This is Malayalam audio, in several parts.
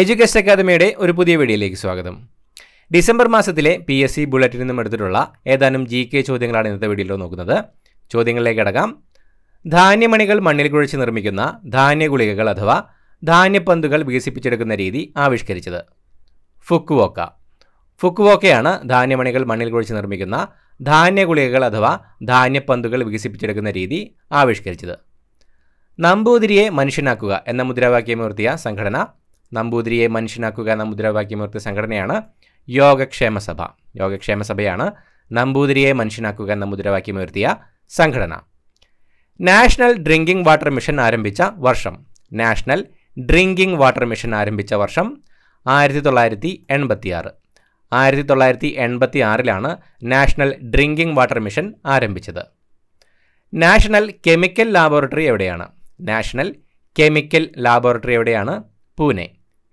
എഡ്യൂക്കേഷൻ അക്കാദമിയുടെ ഒരു പുതിയ വീഡിയോയിലേക്ക് സ്വാഗതം ഡിസംബർ മാസത്തിലെ പി എസ് സി ബുള്ളറ്റിൽ നിന്നും എടുത്തിട്ടുള്ള ഏതാനും ജി കെ ചോദ്യങ്ങളാണ് ഇന്നത്തെ വീഡിയോയിൽ നോക്കുന്നത് ചോദ്യങ്ങളിലേക്ക് അടക്കാം ധാന്യമണികൾ മണ്ണിൽ കുഴിച്ച് നിർമ്മിക്കുന്ന ധാന്യഗുളികകൾ അഥവാ ധാന്യപ്പന്തുകൾ വികസിപ്പിച്ചെടുക്കുന്ന രീതി ആവിഷ്കരിച്ചത് ഫുക്കുവോക്ക ഫുക്കുവോക്കയാണ് ധാന്യമണികൾ മണ്ണിൽ കുഴിച്ച് നിർമ്മിക്കുന്ന ധാന്യഗുളികകൾ അഥവാ ധാന്യപ്പന്തുകൾ വികസിപ്പിച്ചെടുക്കുന്ന രീതി ആവിഷ്കരിച്ചത് നമ്പൂതിരിയെ മനുഷ്യനാക്കുക എന്ന മുദ്രാവാക്യമുയർത്തിയ സംഘടന നമ്പൂതിരിയെ മനുഷ്യനാക്കുക എന്ന മുദ്രാവാക്യമോർത്ത സംഘടനയാണ് യോഗക്ഷേമ സഭ യോഗക്ഷേമ സഭയാണ് നമ്പൂതിരിയെ മനുഷ്യനാക്കുക എന്ന മുദ്രാവാക്യമുയർത്തിയ സംഘടന നാഷണൽ ഡ്രിങ്കിംഗ് വാട്ടർ മിഷൻ ആരംഭിച്ച വർഷം നാഷണൽ ഡ്രിങ്കിംഗ് വാട്ടർ മിഷൻ ആരംഭിച്ച വർഷം ആയിരത്തി തൊള്ളായിരത്തി എൺപത്തി ആറ് ആയിരത്തി തൊള്ളായിരത്തി എൺപത്തി ആറിലാണ് നാഷണൽ ഡ്രിങ്കിംഗ് വാട്ടർ മിഷൻ ആരംഭിച്ചത് നാഷണൽ കെമിക്കൽ ലാബോറട്ടറി എവിടെയാണ് നാഷണൽ കെമിക്കൽ ലാബോറട്ടറി എവിടെയാണ് പൂനെ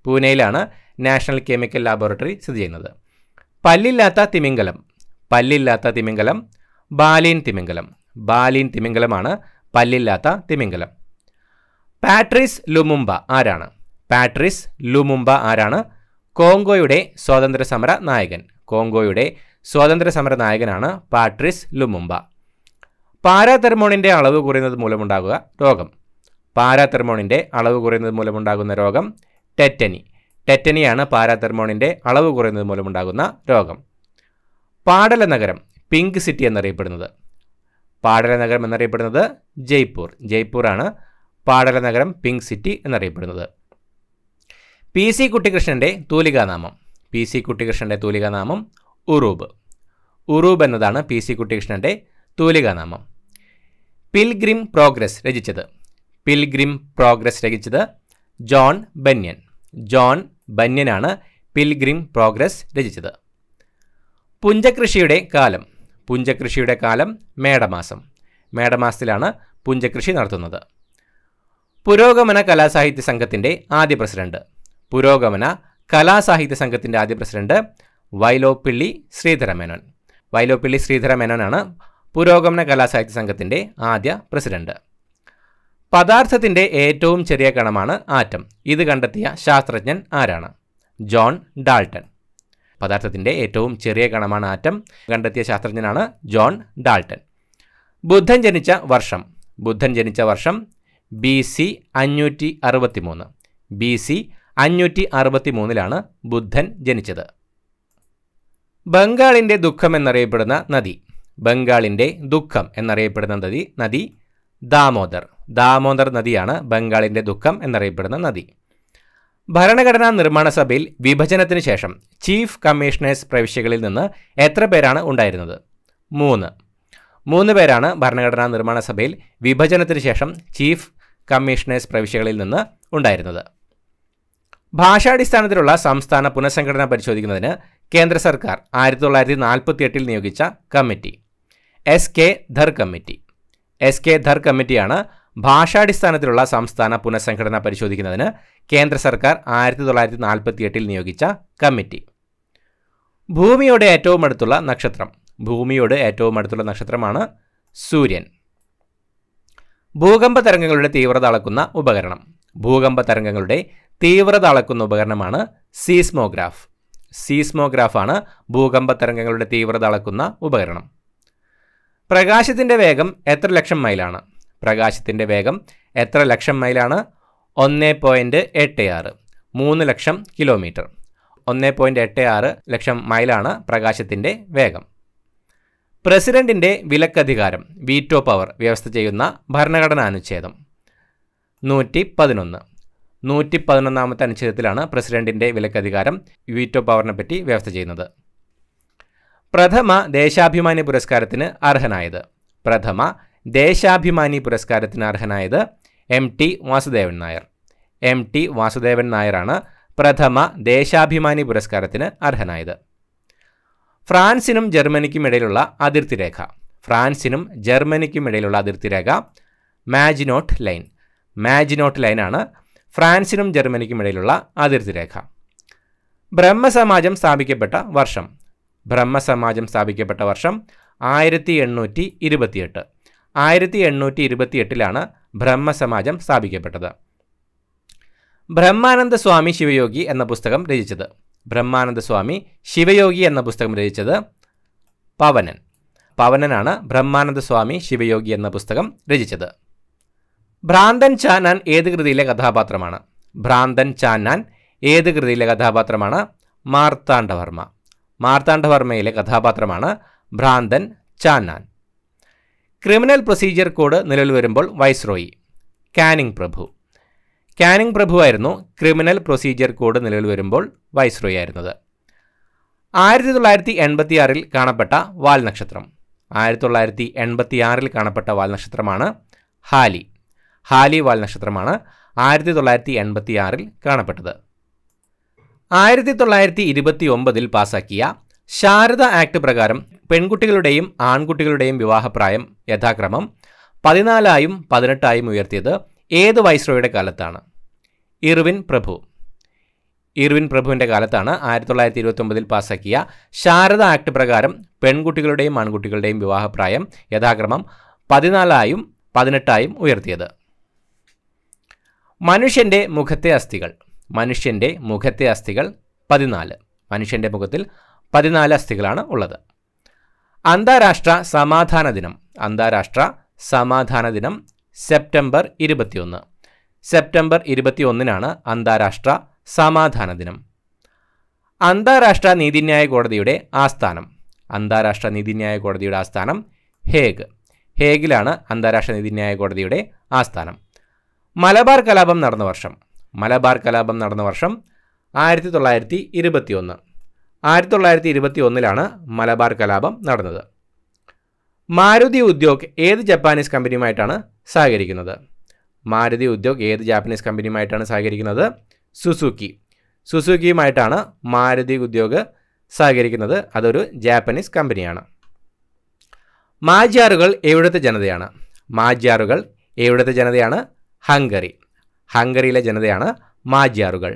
പൂനെയിലാണ് നാഷണൽ കെമിക്കൽ ലാബോറട്ടറി സ്ഥിതി ചെയ്യുന്നത് പല്ലില്ലാത്ത തിമിംഗലം പല്ലില്ലാത്ത തിമിംഗലം ബാലീൻ തിമിംഗലം ബാലീൻ തിമിംഗലമാണ് പല്ലില്ലാത്ത തിമിംഗലം പാട്രിസ് ലുമുമ്പ ആരാണ് പാട്രിസ് ലുമുമ്പ ആരാണ് കോങ്കോയുടെ സ്വാതന്ത്ര്യ സമര നായകൻ കോങ്കോയുടെ സ്വാതന്ത്ര്യ സമര നായകനാണ് പാട്രിസ് ലുമുമ്പ പാരാതെർമോണിൻ്റെ അളവ് കുറയുന്നത് മൂലമുണ്ടാകുക രോഗം പാരാതെർമോണിൻ്റെ അളവ് കുറയുന്നത് മൂലമുണ്ടാകുന്ന രോഗം ടെറ്റനി ടെറ്റനിയാണ് പാരാതെർമോണിൻ്റെ അളവ് കുറയുന്നത് മൂലമുണ്ടാകുന്ന രോഗം പാടല നഗരം പിങ്ക് സിറ്റി എന്നറിയപ്പെടുന്നത് പാടല നഗരം എന്നറിയപ്പെടുന്നത് ജയ്പൂർ ജയ്പൂറാണ് പാടല നഗരം പിങ്ക് സിറ്റി എന്നറിയപ്പെടുന്നത് പി സി കുട്ടികൃഷ്ണൻ്റെ തൂലികാനാമം പി സി കുട്ടികൃഷ്ണൻ്റെ തൂലികാനാമം ഉറൂബ് ഉറൂബ് എന്നതാണ് പി സി കുട്ടികൃഷ്ണൻ്റെ തൂലികാനാമം പിൽഗ്രിം പ്രോഗ്രസ് രചിച്ചത് പിൽഗ്രിം പ്രോഗ്രസ് രചിച്ചത് ജോൺ ബന്യൻ ജോൺ ബന്യനാണ് പിൽഗ്രിം പ്രോഗ്രസ് രചിച്ചത് പുഞ്ചകൃഷിയുടെ കാലം പുഞ്ചകൃഷിയുടെ കാലം മേടമാസം മേടമാസത്തിലാണ് പുഞ്ചകൃഷി നടത്തുന്നത് പുരോഗമന കലാസാഹിത്യ സംഘത്തിൻ്റെ ആദ്യ പ്രസിഡന്റ് പുരോഗമന കലാസാഹിത്യ സംഘത്തിൻ്റെ ആദ്യ പ്രസിഡന്റ് വൈലോപ്പിള്ളി ശ്രീധരമേനോൻ വൈലോപ്പിള്ളി ശ്രീധരമേനോനാണ് പുരോഗമന കലാസാഹിത്യ സംഘത്തിൻ്റെ ആദ്യ പ്രസിഡന്റ് പദാർത്ഥത്തിൻ്റെ ഏറ്റവും ചെറിയ കണമാണ് ആറ്റം ഇത് കണ്ടെത്തിയ ശാസ്ത്രജ്ഞൻ ആരാണ് ജോൺ ഡാൾട്ടൺ പദാർത്ഥത്തിൻ്റെ ഏറ്റവും ചെറിയ കണമാണ് ആറ്റം കണ്ടെത്തിയ ശാസ്ത്രജ്ഞനാണ് ജോൺ ഡാൾട്ടൺ ബുദ്ധൻ ജനിച്ച വർഷം ബുദ്ധൻ ജനിച്ച വർഷം ബി സി അഞ്ഞൂറ്റി അറുപത്തി മൂന്ന് ബി സി അഞ്ഞൂറ്റി അറുപത്തി മൂന്നിലാണ് ബുദ്ധൻ ജനിച്ചത് ബംഗാളിൻ്റെ ദുഃഖം എന്നറിയപ്പെടുന്ന നദി ബംഗാളിൻ്റെ ദുഃഖം എന്നറിയപ്പെടുന്ന നദി നദി ദാമോദർ ദാമോദർ നദിയാണ് ബംഗാളിൻ്റെ ദുഃഖം എന്നറിയപ്പെടുന്ന നദി ഭരണഘടനാ നിർമ്മാണ സഭയിൽ വിഭജനത്തിന് ശേഷം ചീഫ് കമ്മീഷണേഴ്സ് പ്രവിശ്യകളിൽ നിന്ന് എത്ര പേരാണ് ഉണ്ടായിരുന്നത് മൂന്ന് മൂന്ന് പേരാണ് ഭരണഘടനാ നിർമ്മാണ സഭയിൽ വിഭജനത്തിന് ശേഷം ചീഫ് കമ്മീഷണേഴ്സ് പ്രവിശ്യകളിൽ നിന്ന് ഉണ്ടായിരുന്നത് ഭാഷാടിസ്ഥാനത്തിലുള്ള സംസ്ഥാന പുനഃസംഘടന പരിശോധിക്കുന്നതിന് കേന്ദ്ര സർക്കാർ ആയിരത്തി തൊള്ളായിരത്തി നിയോഗിച്ച committee S K Dhar committee S K Dhar കമ്മിറ്റിയാണ് ഭാഷാടിസ്ഥാനത്തിലുള്ള സംസ്ഥാന പുനഃസംഘടന പരിശോധിക്കുന്നതിന് കേന്ദ്ര സർക്കാർ ആയിരത്തി തൊള്ളായിരത്തി നാൽപ്പത്തി എട്ടിൽ നിയോഗിച്ച കമ്മിറ്റി ഭൂമിയോട് ഏറ്റവും അടുത്തുള്ള നക്ഷത്രം ഭൂമിയോട് ഏറ്റവും അടുത്തുള്ള നക്ഷത്രമാണ് സൂര്യൻ ഭൂകമ്പ തരംഗങ്ങളുടെ തീവ്രത അളക്കുന്ന ഉപകരണം ഭൂകമ്പ തരംഗങ്ങളുടെ തീവ്രത അളക്കുന്ന ഉപകരണമാണ് സീസ്മോഗ്രാഫ് സീസ്മോഗ്രാഫാണ് ഭൂകമ്പ തരംഗങ്ങളുടെ തീവ്രത അളക്കുന്ന ഉപകരണം പ്രകാശത്തിൻ്റെ വേഗം എത്ര ലക്ഷം മൈലാണ് പ്രകാശത്തിൻ്റെ വേഗം എത്ര ലക്ഷം മൈലാണ് ഒന്ന് പോയിൻറ്റ് എട്ട് ആറ് മൂന്ന് ലക്ഷം കിലോമീറ്റർ ഒന്ന് പോയിൻറ്റ് എട്ട് ആറ് ലക്ഷം മൈലാണ് പ്രകാശത്തിൻ്റെ വേഗം പ്രസിഡൻറ്റിൻ്റെ വിലക്കധികാരം വീറ്റോ പവർ വ്യവസ്ഥ ചെയ്യുന്ന ഭരണഘടനാ അനുച്ഛേദം നൂറ്റി പതിനൊന്ന് നൂറ്റി പതിനൊന്നാമത്തെ അനുച്ഛേദത്തിലാണ് പ്രസിഡൻറ്റിൻ്റെ വിലക്കധികാരം വീറ്റോ പവറിനെ പറ്റി വ്യവസ്ഥ ചെയ്യുന്നത് പ്രഥമ ദേശാഭിമാനി പുരസ്കാരത്തിന് അർഹനായത് പ്രഥമ ദേശാഭിമാനി പുരസ്കാരത്തിന് അർഹനായത് M T Vasudevan Nair M T Vasudevan നായരാണ് പ്രഥമ ദേശാഭിമാനി പുരസ്കാരത്തിന് അർഹനായത് ഫ്രാൻസിനും ജർമ്മനിക്കും ഇടയിലുള്ള അതിർത്തി രേഖ ഫ്രാൻസിനും ജർമ്മനിക്കും ഇടയിലുള്ള അതിർത്തി രേഖ മാജിനോട്ട് ലൈൻ മാജിനോട്ട് ലൈനാണ് ഫ്രാൻസിനും ജർമ്മനിക്കും ഇടയിലുള്ള അതിർത്തി രേഖ ബ്രഹ്മസമാജം സ്ഥാപിക്കപ്പെട്ട വർഷം ബ്രഹ്മസമാജം സ്ഥാപിക്കപ്പെട്ട വർഷം ആയിരത്തി എണ്ണൂറ്റി ഇരുപത്തിയെട്ട് ആയിരത്തി എണ്ണൂറ്റി ഇരുപത്തിയെട്ടിലാണ് ബ്രഹ്മസമാജം സ്ഥാപിക്കപ്പെട്ടത് ബ്രഹ്മാനന്ദ സ്വാമി ശിവയോഗി എന്ന പുസ്തകം രചിച്ചത് ബ്രഹ്മാനന്ദ സ്വാമി ശിവയോഗി എന്ന പുസ്തകം രചിച്ചത് പവനൻ പവനനാണ് ബ്രഹ്മാനന്ദ സ്വാമി ശിവയോഗി എന്ന പുസ്തകം രചിച്ചത് ഭ്രാന്തൻ ചാനാൻ ഏത് കൃതിയിലെ കഥാപാത്രമാണ് ഭ്രാന്തൻ ചാനാൻ ഏത് കൃതിയിലെ കഥാപാത്രമാണ് മാർത്താണ്ഡവർമ്മ മാർത്താണ്ഡവർമ്മയിലെ കഥാപാത്രമാണ് ഭ്രാന്തൻ ചാന്നാൻ ക്രിമിനൽ പ്രൊസീജിയർ കോഡ് നിലവിൽ വരുമ്പോൾ വൈസ്രോയി കാനിങ് പ്രഭു കാനിങ് പ്രഭുവായിരുന്നു ക്രിമിനൽ പ്രൊസീജിയർ കോഡ് നിലവിൽ വരുമ്പോൾ വൈസ്രോയി ആയിരുന്നത് ആയിരത്തി തൊള്ളായിരത്തി എൺപത്തിയാറിൽ കാണപ്പെട്ട വാൽ നക്ഷത്രം ആയിരത്തി തൊള്ളായിരത്തി എൺപത്തി ആറിൽ കാണപ്പെട്ട വാൽ നക്ഷത്രമാണ് ഹാലി ഹാലി വാൽ നക്ഷത്രമാണ് ആയിരത്തി തൊള്ളായിരത്തി എൺപത്തിയാറിൽ കാണപ്പെട്ടത് ആയിരത്തി തൊള്ളായിരത്തി ഇരുപത്തി ഒമ്പതിൽ പാസാക്കിയ ശാരദ ആക്ട് പ്രകാരം പെൺകുട്ടികളുടെയും ആൺകുട്ടികളുടെയും വിവാഹപ്രായം യഥാക്രമം പതിനാലായും പതിനെട്ടായും ഉയർത്തിയത് ഏത് വൈസ്രോയുടെ കാലത്താണ് ഇർവിൻ പ്രഭു ഇർവിൻ പ്രഭുവിൻ്റെ കാലത്താണ് ആയിരത്തി തൊള്ളായിരത്തി ഇരുപത്തൊമ്പതിൽ പാസാക്കിയ ശാരദ ആക്ട് പ്രകാരം പെൺകുട്ടികളുടെയും ആൺകുട്ടികളുടെയും വിവാഹപ്രായം യഥാക്രമം പതിനാലായും പതിനെട്ടായും ഉയർത്തിയത് മനുഷ്യൻ്റെ മുഖത്തെ അസ്ഥികൾ മനുഷ്യൻ്റെ മുഖത്തെ അസ്ഥികൾ പതിനാല് മനുഷ്യൻ്റെ മുഖത്തിൽ പതിനാല് അസ്ഥികളാണ് ഉള്ളത് അന്താരാഷ്ട്ര സമാധാന ദിനം അന്താരാഷ്ട്ര സമാധാന ദിനം സെപ്റ്റംബർ ഇരുപത്തിയൊന്ന് സെപ്റ്റംബർ ഇരുപത്തിയൊന്നിനാണ് അന്താരാഷ്ട്ര സമാധാന ദിനം അന്താരാഷ്ട്ര നീതിന്യായ കോടതിയുടെ ആസ്ഥാനം അന്താരാഷ്ട്ര നീതിന്യായ കോടതിയുടെ ആസ്ഥാനം ഹേഗ് ഹേഗിലാണ് അന്താരാഷ്ട്ര നീതിന്യായ കോടതിയുടെ ആസ്ഥാനം മലബാർ കലാപം നടന്ന വർഷം മലബാർ കലാപം നടന്ന വർഷം ആയിരത്തി തൊള്ളായിരത്തി ഇരുപത്തി ഒന്ന് ആയിരത്തി തൊള്ളായിരത്തി ഇരുപത്തി ഒന്നിലാണ് മലബാർ കലാപം നടന്നത് മാരുതി ഉദ്യോഗ് ഏത് ജപ്പാനീസ് കമ്പനിയുമായിട്ടാണ് സഹകരിക്കുന്നത് മാരുതി ഉദ്യോഗ് ഏത് ജാപ്പനീസ് കമ്പനിയുമായിട്ടാണ് സഹകരിക്കുന്നത് സുസുക്കി സുസുക്കിയുമായിട്ടാണ് മാരുതി ഉദ്യോഗ് സഹകരിക്കുന്നത് അതൊരു ജാപ്പനീസ് കമ്പനിയാണ് മാജിയാറുകൾ എവിടുത്തെ ജനതയാണ് മാജിയാറുകൾ എവിടുത്തെ ജനതയാണ് ഹംഗറി ഹംഗറിയിലെ ജനതയാണ് മാജ്യാറുകൾ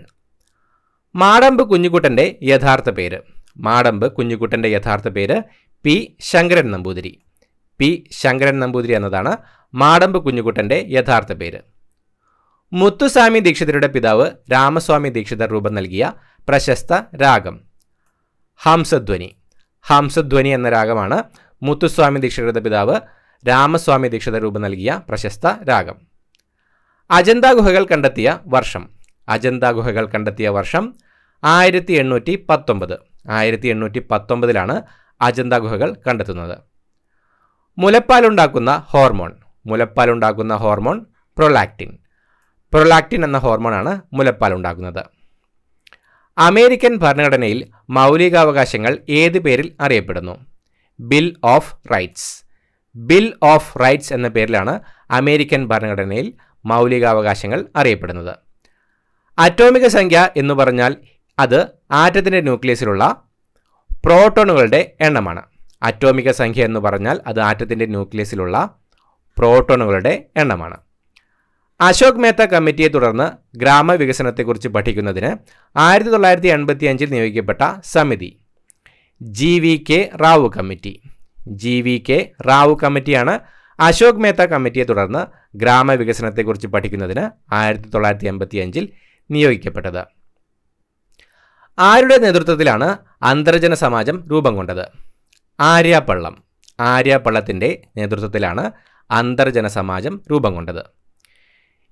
മാടമ്പ് കുഞ്ഞുകുട്ടൻ്റെ യഥാർത്ഥ പേര് മാടമ്പ് കുഞ്ഞുകുട്ടൻ്റെ യഥാർത്ഥ പേര് പി ശങ്കരൻ നമ്പൂതിരി പി ശങ്കരൻ നമ്പൂതിരി എന്നതാണ് മാടമ്പ് കുഞ്ഞുകുട്ടൻ്റെ യഥാർത്ഥ പേര് മുത്തുസ്വാമി ദീക്ഷിതരുടെ പിതാവ് രാമസ്വാമി ദീക്ഷിതർ രൂപം നൽകിയ പ്രശസ്ത രാഗം ഹംസധ്വനി ഹംസധ്വനി എന്ന രാഗമാണ് മുത്തുസ്വാമി ദീക്ഷിതരുടെ പിതാവ് രാമസ്വാമി ദീക്ഷിതർ രൂപം നൽകിയ പ്രശസ്ത രാഗം അജന്ത ഗുഹകൾ കണ്ടെത്തിയ വർഷം അജന്ത ഗുഹകൾ കണ്ടെത്തിയ വർഷം ആയിരത്തി എണ്ണൂറ്റി പത്തൊമ്പത് ആയിരത്തി എണ്ണൂറ്റി പത്തൊമ്പതിലാണ് അജന്ത ഗുഹകൾ കണ്ടെത്തുന്നത് മുലപ്പാലുണ്ടാക്കുന്ന ഹോർമോൺ മുലപ്പാലുണ്ടാക്കുന്ന ഹോർമോൺ പ്രൊലാക്റ്റിൻ പ്രൊലാക്റ്റിൻ എന്ന ഹോർമോണാണ് മുലപ്പാലുണ്ടാക്കുന്നത് അമേരിക്കൻ ഭരണഘടനയിൽ മൗലികാവകാശങ്ങൾ ഏത് പേരിൽ അറിയപ്പെടുന്നു bill of rights bill of rights എന്ന പേരിലാണ് അമേരിക്കൻ ഭരണഘടനയിൽ മൗലികാവകാശങ്ങൾ അറിയപ്പെടുന്നത് അറ്റോമിക സംഖ്യ എന്ന് പറഞ്ഞാൽ അത് ആറ്റത്തിൻ്റെ ന്യൂക്ലിയസിലുള്ള പ്രോട്ടോണുകളുടെ എണ്ണമാണ് അറ്റോമിക സംഖ്യ എന്ന് പറഞ്ഞാൽ അത് ആറ്റത്തിൻ്റെ ന്യൂക്ലിയസിലുള്ള പ്രോട്ടോണുകളുടെ എണ്ണമാണ് അശോക് മേത്ത കമ്മിറ്റിയെ തുടർന്ന് ഗ്രാമവികസനത്തെക്കുറിച്ച് പഠിക്കുന്നതിന് ആയിരത്തി തൊള്ളായിരത്തി എൺപത്തി അഞ്ചിൽ നിയോഗിക്കപ്പെട്ട സമിതി G V K Rao committee G V K Rao കമ്മിറ്റിയാണ് അശോക് മേത്ത കമ്മിറ്റിയെ തുടർന്ന് ഗ്രാമവികസനത്തെക്കുറിച്ച് പഠിക്കുന്നതിന് ആയിരത്തി തൊള്ളായിരത്തി എൺപത്തി അഞ്ചിൽ നിയോഗിക്കപ്പെട്ടത് ആരുടെ നേതൃത്വത്തിലാണ് അന്തർജന സമാജം രൂപം കൊണ്ടത് ആര്യപ്പള്ളം ആര്യപ്പള്ളത്തിൻ്റെ നേതൃത്വത്തിലാണ് അന്തർജന സമാജം രൂപം കൊണ്ടത്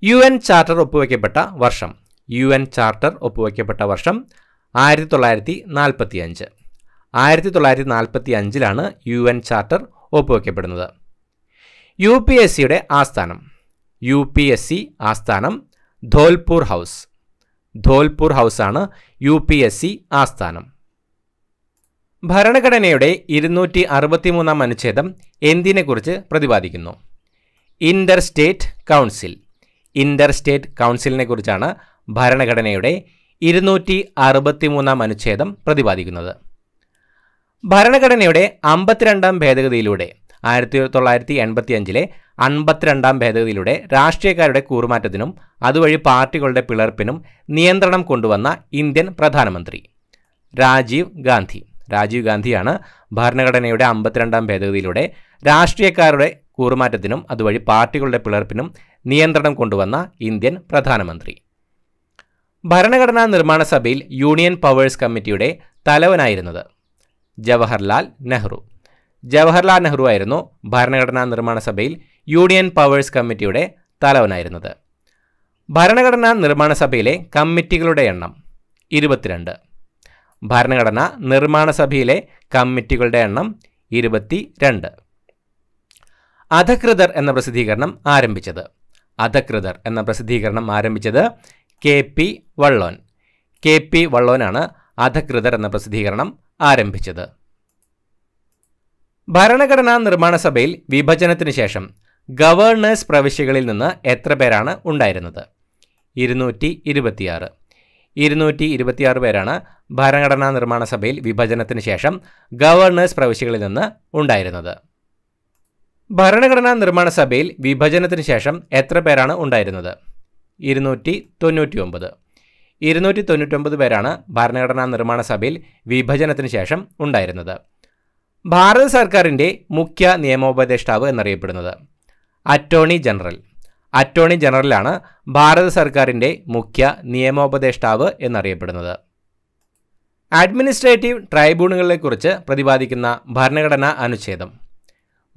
യു എൻ ചാർട്ടർ ഒപ്പുവയ്ക്കപ്പെട്ട വർഷം യു എൻ ചാർട്ടർ ഒപ്പുവയ്ക്കപ്പെട്ട വർഷം ആയിരത്തി തൊള്ളായിരത്തി നാൽപ്പത്തി അഞ്ച് ആയിരത്തി തൊള്ളായിരത്തി നാൽപ്പത്തി അഞ്ചിലാണ് യു എൻ ചാർട്ടർ ഒപ്പുവയ്ക്കപ്പെടുന്നത് യു പി എസ് സിയുടെ ആസ്ഥാനം യു പി എസ് സി ആസ്ഥാനം ധോൽപൂർ ഹൗസ് ധോൽപൂർ ഹൗസാണ് യു പി എസ് സി ആസ്ഥാനം ഭരണഘടനയുടെ ഇരുന്നൂറ്റി അറുപത്തിമൂന്നാം അനുച്ഛേദം എന്തിനെക്കുറിച്ച് പ്രതിപാദിക്കുന്നു inter state council inter state കൗൺസിലിനെ കുറിച്ചാണ് ഭരണഘടനയുടെ ഇരുന്നൂറ്റി അറുപത്തിമൂന്നാം അനുച്ഛേദം പ്രതിപാദിക്കുന്നത് ഭരണഘടനയുടെ അമ്പത്തിരണ്ടാം ഭേദഗതിയിലൂടെ ആയിരത്തി തൊള്ളായിരത്തി എൺപത്തി അഞ്ചിലെ അൻപത്തിരണ്ടാം ഭേദഗതിയിലൂടെ രാഷ്ട്രീയക്കാരുടെ കൂറുമാറ്റത്തിനും അതുവഴി പാർട്ടികളുടെ പിളർപ്പിനും നിയന്ത്രണം കൊണ്ടുവന്ന ഇന്ത്യൻ പ്രധാനമന്ത്രി രാജീവ് ഗാന്ധി രാജീവ് ഗാന്ധിയാണ് ഭരണഘടനയുടെ അമ്പത്തിരണ്ടാം ഭേദഗതിയിലൂടെ രാഷ്ട്രീയക്കാരുടെ കൂറുമാറ്റത്തിനും അതുവഴി പാർട്ടികളുടെ പിളർപ്പിനും നിയന്ത്രണം കൊണ്ടുവന്ന ഇന്ത്യൻ പ്രധാനമന്ത്രി ഭരണഘടനാ നിർമ്മാണ സഭയിൽ യൂണിയൻ പവേഴ്സ് കമ്മിറ്റിയുടെ തലവനായിരുന്നത് ജവഹർലാൽ നെഹ്റു ജവഹർലാൽ നെഹ്റു ആയിരുന്നു ഭരണഘടനാ നിർമ്മാണ സഭയിൽ യൂണിയൻ പവേഴ്സ് കമ്മിറ്റിയുടെ തലവനായിരുന്നത് ഭരണഘടനാ നിർമ്മാണ സഭയിലെ കമ്മിറ്റികളുടെ എണ്ണം ഇരുപത്തിരണ്ട് ഭരണഘടന നിർമ്മാണ സഭയിലെ കമ്മിറ്റികളുടെ എണ്ണം ഇരുപത്തി രണ്ട് അധകൃതർ എന്ന പ്രസിദ്ധീകരണം ആരംഭിച്ചത് അധകൃതർ എന്ന പ്രസിദ്ധീകരണം ആരംഭിച്ചത് K P Vallon K P വള്ളോനാണ് അധകൃതർ എന്ന പ്രസിദ്ധീകരണം ആരംഭിച്ചത് ഭരണഘടനാ നിർമ്മാണ സഭയിൽ വിഭജനത്തിന് ശേഷം ഗവർണേഴ്സ് പ്രവിശ്യകളിൽ നിന്ന് എത്ര പേരാണ് ഉണ്ടായിരുന്നത് ഇരുന്നൂറ്റി ഇരുപത്തിയാറ് ഇരുന്നൂറ്റി ഇരുപത്തിയാറ് പേരാണ് ഭരണഘടനാ നിർമ്മാണ സഭയിൽ വിഭജനത്തിന് ശേഷം ഗവർണേഴ്സ് പ്രവിശ്യകളിൽ നിന്ന് ഉണ്ടായിരുന്നത് ഭരണഘടനാ നിർമ്മാണ സഭയിൽ വിഭജനത്തിന് ശേഷം എത്ര പേരാണ് ഉണ്ടായിരുന്നത് ഇരുന്നൂറ്റി തൊണ്ണൂറ്റി ഒമ്പത് ഇരുന്നൂറ്റി ഒമ്പത് പേരാണ് ഭരണഘടനാ നിർമ്മാണ സഭയിൽ വിഭജനത്തിന് ശേഷം ഉണ്ടായിരുന്നത് ഭാരത സർക്കാരിൻ്റെ മുഖ്യ നിയമോപദേഷ്ടാവ് എന്നറിയപ്പെടുന്നത് അറ്റോർണി ജനറൽ അറ്റോർണി ജനറലാണ് ഭാരത സർക്കാരിൻ്റെ മുഖ്യ നിയമോപദേഷ്ടാവ് എന്നറിയപ്പെടുന്നത് അഡ്മിനിസ്ട്രേറ്റീവ് ട്രൈബ്യൂണലുകളെക്കുറിച്ച് പ്രതിപാദിക്കുന്ന ഭരണഘടനാ അനുച്ഛേദം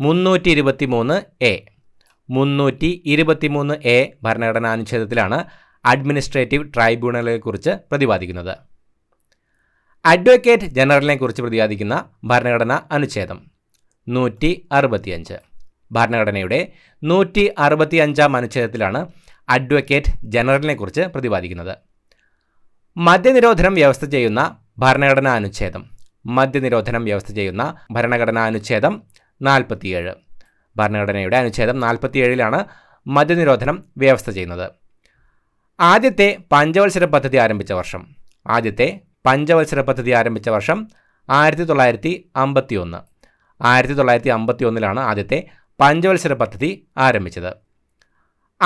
മുന്നൂറ്റി ഇരുപത്തി മൂന്ന് എ മുന്നൂറ്റി ഇരുപത്തി മൂന്ന് എ ഭരണഘടനാ അനുച്ഛേദത്തിലാണ് അഡ്മിനിസ്ട്രേറ്റീവ് ട്രൈബ്യൂണലുകളെക്കുറിച്ച് പ്രതിപാദിക്കുന്നത് അഡ്വക്കേറ്റ് ജനറലിനെ കുറിച്ച് പ്രതിപാദിക്കുന്ന ഭരണഘടനാ അനുച്ഛേദം നൂറ്റി അറുപത്തിയഞ്ച് ഭരണഘടനയുടെ നൂറ്റി അറുപത്തിയഞ്ചാം അനുച്ഛേദത്തിലാണ് അഡ്വക്കേറ്റ് ജനറലിനെ കുറിച്ച് പ്രതിപാദിക്കുന്നത് മദ്യനിരോധനം വ്യവസ്ഥ ചെയ്യുന്ന ഭരണഘടനാ അനുച്ഛേദം മദ്യനിരോധനം വ്യവസ്ഥ ചെയ്യുന്ന ഭരണഘടനാ അനുച്ഛേദം നാൽപ്പത്തിയേഴ് ഭരണഘടനയുടെ അനുച്ഛേദം നാൽപ്പത്തിയേഴിലാണ് മദ്യനിരോധനം വ്യവസ്ഥ ചെയ്യുന്നത് ആദ്യത്തെ പഞ്ചവത്സര പദ്ധതി ആരംഭിച്ച വർഷം ആദ്യത്തെ പഞ്ചവത്സര പദ്ധതി ആരംഭിച്ച വർഷം ആയിരത്തി തൊള്ളായിരത്തി അമ്പത്തി ഒന്ന് ആയിരത്തി തൊള്ളായിരത്തി അമ്പത്തി ഒന്നിലാണ് ആദ്യത്തെ പഞ്ചവത്സര പദ്ധതി ആരംഭിച്ചത്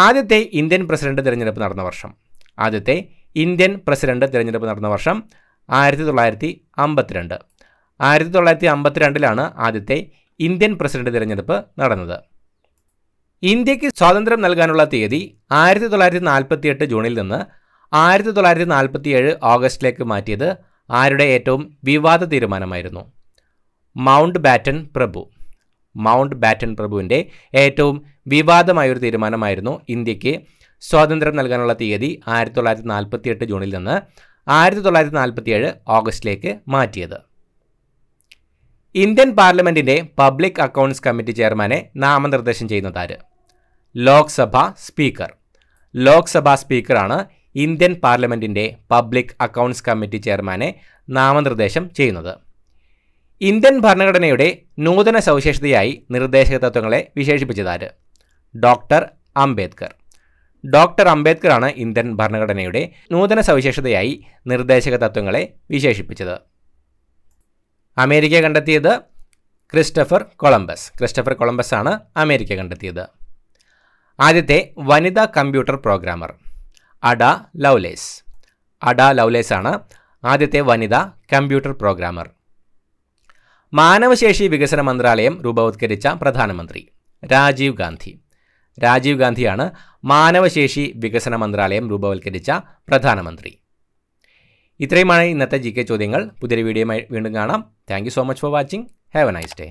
ആദ്യത്തെ ഇന്ത്യൻ പ്രസിഡന്റ് തിരഞ്ഞെടുപ്പ് നടന്ന വർഷം ആദ്യത്തെ ഇന്ത്യൻ പ്രസിഡന്റ് തിരഞ്ഞെടുപ്പ് നടന്ന വർഷം ആയിരത്തി തൊള്ളായിരത്തി അമ്പത്തിരണ്ട് ആയിരത്തി തൊള്ളായിരത്തി അമ്പത്തിരണ്ടിലാണ് ആദ്യത്തെ ഇന്ത്യൻ പ്രസിഡന്റ് തിരഞ്ഞെടുപ്പ് നടന്നത് ഇന്ത്യക്ക് സ്വാതന്ത്ര്യം നൽകാനുള്ള തീയതി ആയിരത്തി തൊള്ളായിരത്തി നാൽപ്പത്തിയെട്ട് ജൂണിൽ നിന്ന് ആയിരത്തി തൊള്ളായിരത്തി ഏഴ് ഓഗസ്റ്റിലേക്ക് മാറ്റിയത് ആരുടെ ഏറ്റവും വിവാദ തീരുമാനമായിരുന്നു മൗണ്ട് ബാറ്റൺ പ്രഭു മൗണ്ട് ബാറ്റൺ പ്രഭുവിൻ്റെ ഏറ്റവും വിവാദമായൊരു തീരുമാനമായിരുന്നു ഇന്ത്യക്ക് സ്വാതന്ത്ര്യം നൽകാനുള്ള തീയതി ആയിരത്തി തൊള്ളായിരത്തി നാൽപ്പത്തി എട്ട് ജൂണിൽ നിന്ന് ആയിരത്തി തൊള്ളായിരത്തി ഏഴ് ഓഗസ്റ്റിലേക്ക് മാറ്റിയത് ഇന്ത്യൻ പാർലമെൻറ്റിൻ്റെ പബ്ലിക് അക്കൗണ്ട്സ് കമ്മിറ്റി ചെയർമാനെ നാമനിർദ്ദേശം ചെയ്യുന്നതാര് ലോക്സഭ സ്പീക്കർ ലോക്സഭാ സ്പീക്കറാണ് ഇന്ത്യൻ പാർലമെൻറ്റിൻ്റെ പബ്ലിക് അക്കൗണ്ട്സ് കമ്മിറ്റി ചെയർമാനെ നാമനിർദ്ദേശം ചെയ്യുന്നത് ഇന്ത്യൻ ഭരണഘടനയുടെ നൂതന സവിശേഷതയായി നിർദ്ദേശക തത്വങ്ങളെ വിശേഷിപ്പിച്ചതാർ ഡോക്ടർ അംബേദ്കർ ഡോക്ടർ അംബേദ്കറാണ് ഇന്ത്യൻ ഭരണഘടനയുടെ നൂതന സവിശേഷതയായി നിർദ്ദേശക തത്വങ്ങളെ വിശേഷിപ്പിച്ചത് അമേരിക്ക കണ്ടെത്തിയത് ക്രിസ്റ്റഫർ കൊളംബസ് ക്രിസ്റ്റഫർ കൊളംബസ് ആണ് അമേരിക്ക കണ്ടെത്തിയത് ആദ്യത്തെ വനിതാ computer programmer Ada Lovelace Ada Lovelace ആണ് ആദ്യത്തെ വനിതാ കമ്പ്യൂട്ടർ പ്രോഗ്രാമർ മാനവശേഷി വികസന മന്ത്രാലയം രൂപവത്കരിച്ച പ്രധാനമന്ത്രി രാജീവ് ഗാന്ധി രാജീവ് ഗാന്ധിയാണ് മാനവശേഷി വികസന മന്ത്രാലയം രൂപവത്കരിച്ച പ്രധാനമന്ത്രി ഇത്രയുമാണ് ഇന്നത്തെ ജി ചോദ്യങ്ങൾ പുതിയൊരു വീഡിയോ വീണ്ടും കാണാം thank so much for watching have a nice day